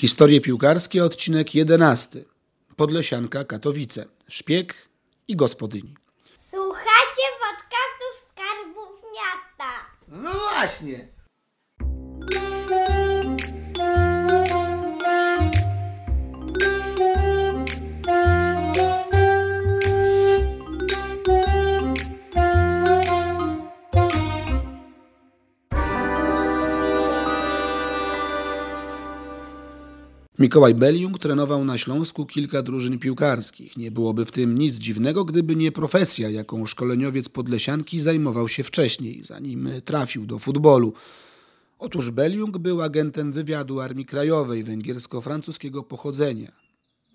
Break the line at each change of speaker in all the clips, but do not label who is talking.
Historie piłkarskie, odcinek 11. Podlesianka Katowice. Szpieg i gospodyni. Słuchacie podcastów Skarbów Miasta. No właśnie. Mikołaj Beliung trenował na Śląsku kilka drużyn piłkarskich. Nie byłoby w tym nic dziwnego, gdyby nie profesja, jaką szkoleniowiec Podlesianki zajmował się wcześniej, zanim trafił do futbolu. Otóż Beliung był agentem wywiadu Armii Krajowej węgiersko-francuskiego pochodzenia.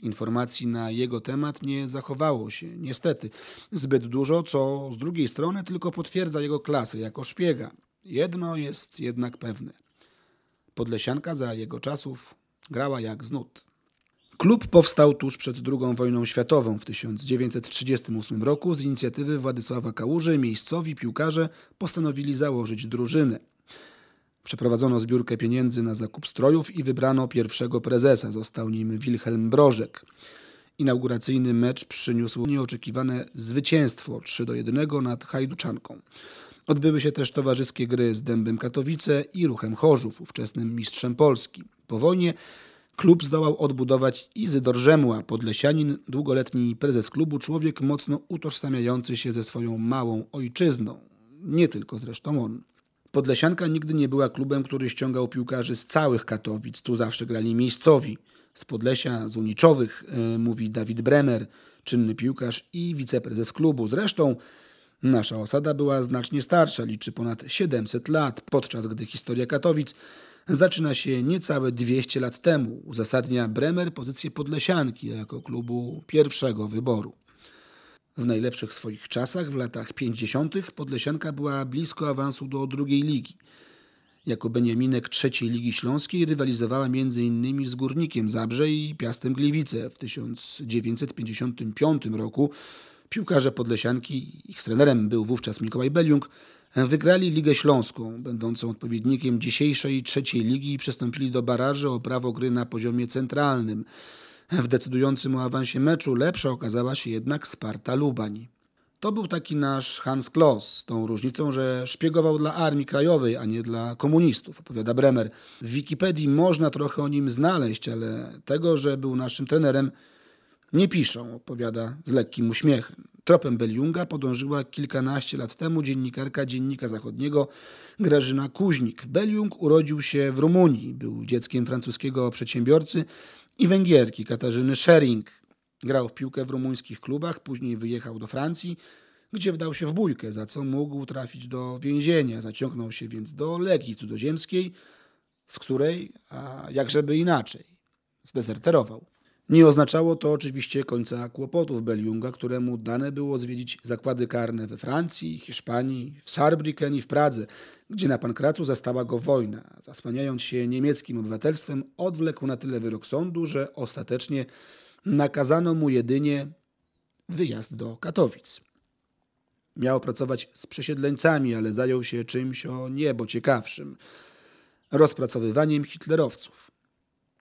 Informacji na jego temat nie zachowało się, niestety, zbyt dużo, co z drugiej strony tylko potwierdza jego klasę jako szpiega. Jedno jest jednak pewne. Podlesianka za jego czasów grała jak z nut. Klub powstał tuż przed II wojną światową w 1938 roku z inicjatywy Władysława Kałuży miejscowi piłkarze postanowili założyć drużynę. Przeprowadzono zbiórkę pieniędzy na zakup strojów i wybrano pierwszego prezesa, został nim Wilhelm Brożek. Inauguracyjny mecz przyniósł nieoczekiwane zwycięstwo 3 do 1 nad Hajduczanką. Odbyły się też towarzyskie gry z Dębem Katowice i Ruchem Chorzów, ówczesnym mistrzem Polski. Po wojnie klub zdołał odbudować Izydor Rzemła, podlesianin, długoletni prezes klubu, człowiek mocno utożsamiający się ze swoją małą ojczyzną. Nie tylko zresztą on. Podlesianka nigdy nie była klubem, który ściągał piłkarzy z całych Katowic, tu zawsze grali miejscowi. Z Podlesia, z Uniczowych, e, mówi Dawid Bremer, czynny piłkarz i wiceprezes klubu. Zresztą nasza osada była znacznie starsza, liczy ponad 700 lat, podczas gdy historia Katowic zaczyna się niecałe 200 lat temu. Uzasadnia Bremer pozycję Podlesianki jako klubu pierwszego wyboru. W najlepszych swoich czasach, w latach 50., Podlesianka była blisko awansu do drugiej ligi. Jako Beniaminek trzeciej Ligi Śląskiej rywalizowała m.in. z Górnikiem Zabrze i Piastem Gliwice. W 1955 roku piłkarze Podlesianki, ich trenerem był wówczas Mikołaj Beliung, Wygrali Ligę Śląską, będącą odpowiednikiem dzisiejszej trzeciej ligi i przystąpili do baraży o prawo gry na poziomie centralnym. W decydującym o awansie meczu lepsza okazała się jednak Sparta Lubań. To był taki nasz Hans Kloss, z tą różnicą, że szpiegował dla Armii Krajowej, a nie dla komunistów, opowiada Bremer. W Wikipedii można trochę o nim znaleźć, ale tego, że był naszym trenerem, nie piszą, opowiada z lekkim uśmiechem. Tropem Beliunga podążyła kilkanaście lat temu dziennikarka Dziennika Zachodniego Grażyna Kuźnik. Beliung urodził się w Rumunii, był dzieckiem francuskiego przedsiębiorcy i Węgierki Katarzyny Schering. Grał w piłkę w rumuńskich klubach, później wyjechał do Francji, gdzie wdał się w bójkę, za co mógł trafić do więzienia. Zaciągnął się więc do Legii Cudzoziemskiej, z której, a jakżeby inaczej, zdezerterował. Nie oznaczało to oczywiście końca kłopotów Beliunga, któremu dane było zwiedzić zakłady karne we Francji, Hiszpanii, w Saarbrücken i w Pradze, gdzie na Pankracu zastała go wojna. Zasłaniając się niemieckim obywatelstwem, odwlekł na tyle wyrok sądu, że ostatecznie nakazano mu jedynie wyjazd do Katowic. Miał pracować z przesiedleńcami, ale zajął się czymś o niebo ciekawszym rozpracowywaniem hitlerowców.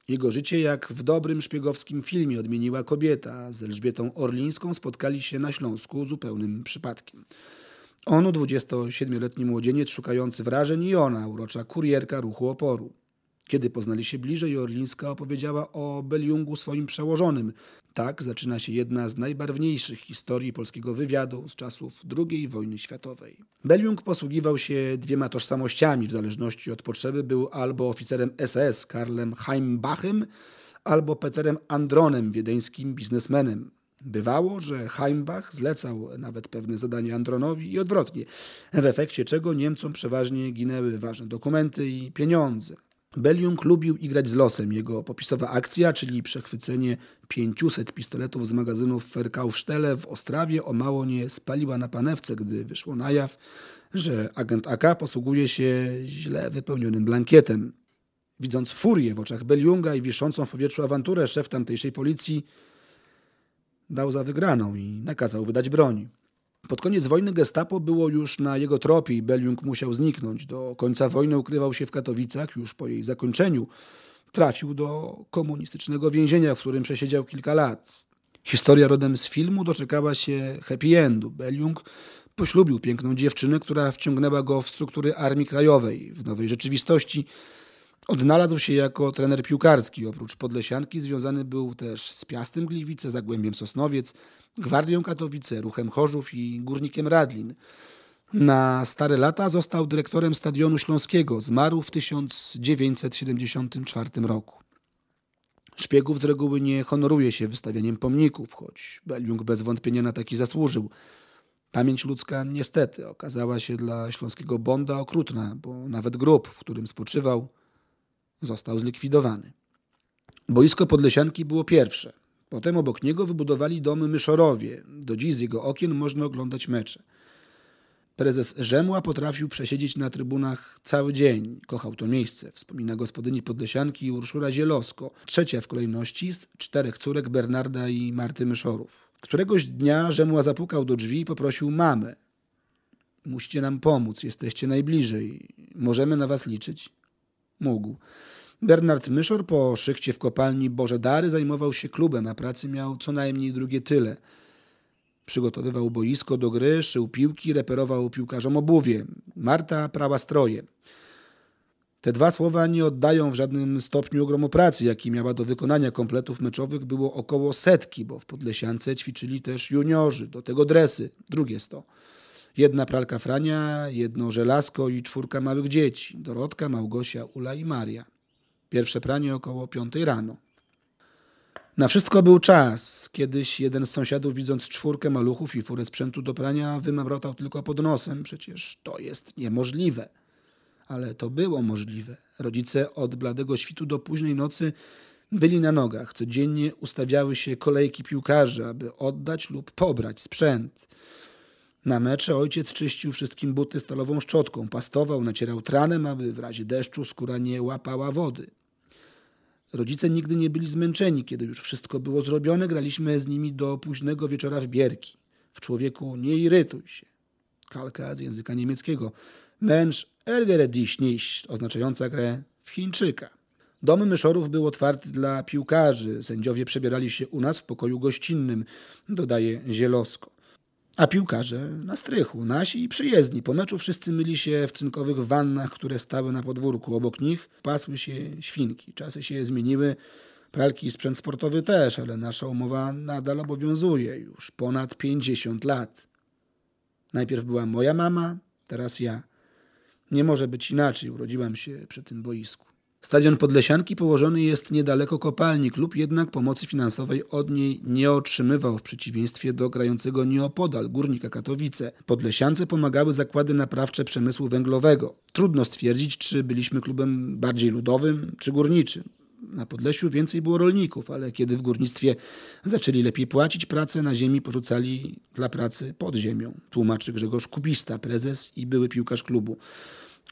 Jego życie jak w dobrym szpiegowskim filmie odmieniła kobieta. Z Elżbietą Orlińską spotkali się na Śląsku zupełnym przypadkiem. On, 27-letni młodzieniec szukający wrażeń i ona, urocza kurierka ruchu oporu. Kiedy poznali się bliżej, Orlińska opowiedziała o Beliungu swoim przełożonym, tak zaczyna się jedna z najbarwniejszych historii polskiego wywiadu z czasów II wojny światowej. Beliung posługiwał się dwiema tożsamościami w zależności od potrzeby. Był albo oficerem SS Karlem Heimbachem, albo Peterem Andronem, wiedeńskim biznesmenem. Bywało, że Heimbach zlecał nawet pewne zadania Andronowi i odwrotnie, w efekcie czego Niemcom przeważnie ginęły ważne dokumenty i pieniądze. Beliung lubił igrać z losem. Jego popisowa akcja, czyli przechwycenie 500 pistoletów z magazynów Ferkaufstelle w Ostrawie, o mało nie spaliła na panewce, gdy wyszło na jaw, że agent AK posługuje się źle wypełnionym blankietem. Widząc furię w oczach Beliunga i wiszącą w powietrzu awanturę, szef tamtejszej policji dał za wygraną i nakazał wydać broń. Pod koniec wojny gestapo było już na jego tropie i Beliung musiał zniknąć. Do końca wojny ukrywał się w Katowicach, już po jej zakończeniu trafił do komunistycznego więzienia, w którym przesiedział kilka lat. Historia rodem z filmu doczekała się happy endu. Beliung poślubił piękną dziewczynę, która wciągnęła go w struktury Armii Krajowej. W nowej rzeczywistości Odnalazł się jako trener piłkarski. Oprócz Podlesianki związany był też z Piastem Gliwice, Zagłębiem Sosnowiec, Gwardią Katowice, Ruchem Chorzów i Górnikiem Radlin. Na stare lata został dyrektorem Stadionu Śląskiego. Zmarł w 1974 roku. Szpiegów z reguły nie honoruje się wystawianiem pomników, choć Beliung bez wątpienia na taki zasłużył. Pamięć ludzka niestety okazała się dla śląskiego Bonda okrutna, bo nawet grób, w którym spoczywał, został zlikwidowany. Boisko Podlesianki było pierwsze. Potem obok niego wybudowali domy Myszorowie. Do dziś z jego okien można oglądać mecze. Prezes Rzemła potrafił przesiedzieć na trybunach cały dzień. Kochał to miejsce. Wspomina gospodyni Podlesianki Urszula Zielosko, trzecia w kolejności z czterech córek Bernarda i Marty Myszorów. Któregoś dnia Rzemła zapukał do drzwi i poprosił mamę. Musicie nam pomóc, jesteście najbliżej. Możemy na was liczyć? mógł. Bernard Myszor po szychcie w kopalni Boże Dary zajmował się klubem, a pracy miał co najmniej drugie tyle. Przygotowywał boisko do gry, szył piłki, reperował piłkarzom obuwie. Marta prała stroje. Te dwa słowa nie oddają w żadnym stopniu ogromu pracy, jaki miała do wykonania kompletów meczowych. Było około setki, bo w Podlesiance ćwiczyli też juniorzy, do tego dresy, drugie sto. Jedna pralka Frania, jedno żelazko i czwórka małych dzieci. Dorotka, Małgosia, Ula i Maria. Pierwsze pranie około piątej rano. Na wszystko był czas. Kiedyś jeden z sąsiadów, widząc czwórkę maluchów i furę sprzętu do prania, wymamrotał tylko pod nosem. Przecież to jest niemożliwe. Ale to było możliwe. Rodzice od bladego świtu do późnej nocy byli na nogach. Codziennie ustawiały się kolejki piłkarzy, aby oddać lub pobrać sprzęt. Na mecze ojciec czyścił wszystkim buty stalową szczotką, pastował, nacierał tranem, aby w razie deszczu skóra nie łapała wody. Rodzice nigdy nie byli zmęczeni, kiedy już wszystko było zrobione, graliśmy z nimi do późnego wieczora w bierki. W człowieku nie irytuj się. Kalka z języka niemieckiego. Męcz ergere nicht, oznaczająca grę w Chińczyka. Dom myszorów był otwarty dla piłkarzy. Sędziowie przebierali się u nas w pokoju gościnnym, dodaje Zielosko. A piłkarze na strychu, nasi i przyjezdni. Po meczu wszyscy myli się w cynkowych wannach, które stały na podwórku. Obok nich pasły się świnki. Czasy się zmieniły, pralki i sprzęt sportowy też, ale nasza umowa nadal obowiązuje już ponad 50 lat. Najpierw była moja mama, teraz ja. Nie może być inaczej, urodziłam się przy tym boisku. Stadion Podlesianki położony jest niedaleko kopalni. Klub jednak pomocy finansowej od niej nie otrzymywał w przeciwieństwie do grającego nieopodal Górnika Katowice. Podlesiance pomagały zakłady naprawcze przemysłu węglowego. Trudno stwierdzić, czy byliśmy klubem bardziej ludowym czy górniczym. Na Podlesiu więcej było rolników, ale kiedy w górnictwie zaczęli lepiej płacić pracę, na ziemi porzucali dla pracy pod ziemią, tłumaczy Grzegorz Kubista, prezes i były piłkarz klubu.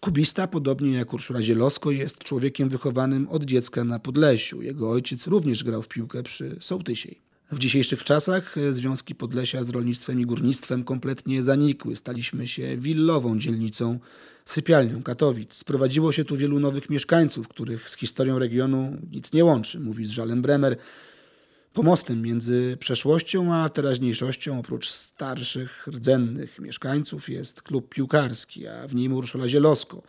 Kubista, podobnie jak Urszula Zielosko, jest człowiekiem wychowanym od dziecka na Podlesiu. Jego ojciec również grał w piłkę przy Sołtysiej. W dzisiejszych czasach związki Podlesia z rolnictwem i górnictwem kompletnie zanikły. Staliśmy się willową dzielnicą, sypialnią Katowic. Sprowadziło się tu wielu nowych mieszkańców, których z historią regionu nic nie łączy, mówi z żalem Bremer, pomostem między przeszłością a teraźniejszością. Oprócz starszych, rdzennych mieszkańców jest klub piłkarski, a w nim Urszula Zielosko.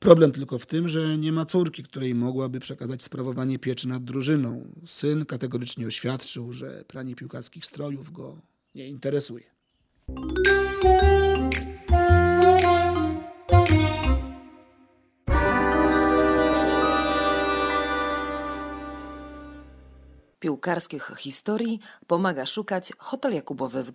Problem tylko w tym, że nie ma córki, której mogłaby przekazać sprawowanie pieczy nad drużyną. Syn kategorycznie oświadczył, że pranie piłkarskich strojów go nie interesuje. piłkarskich historii pomaga szukać Hotel Jakubowy w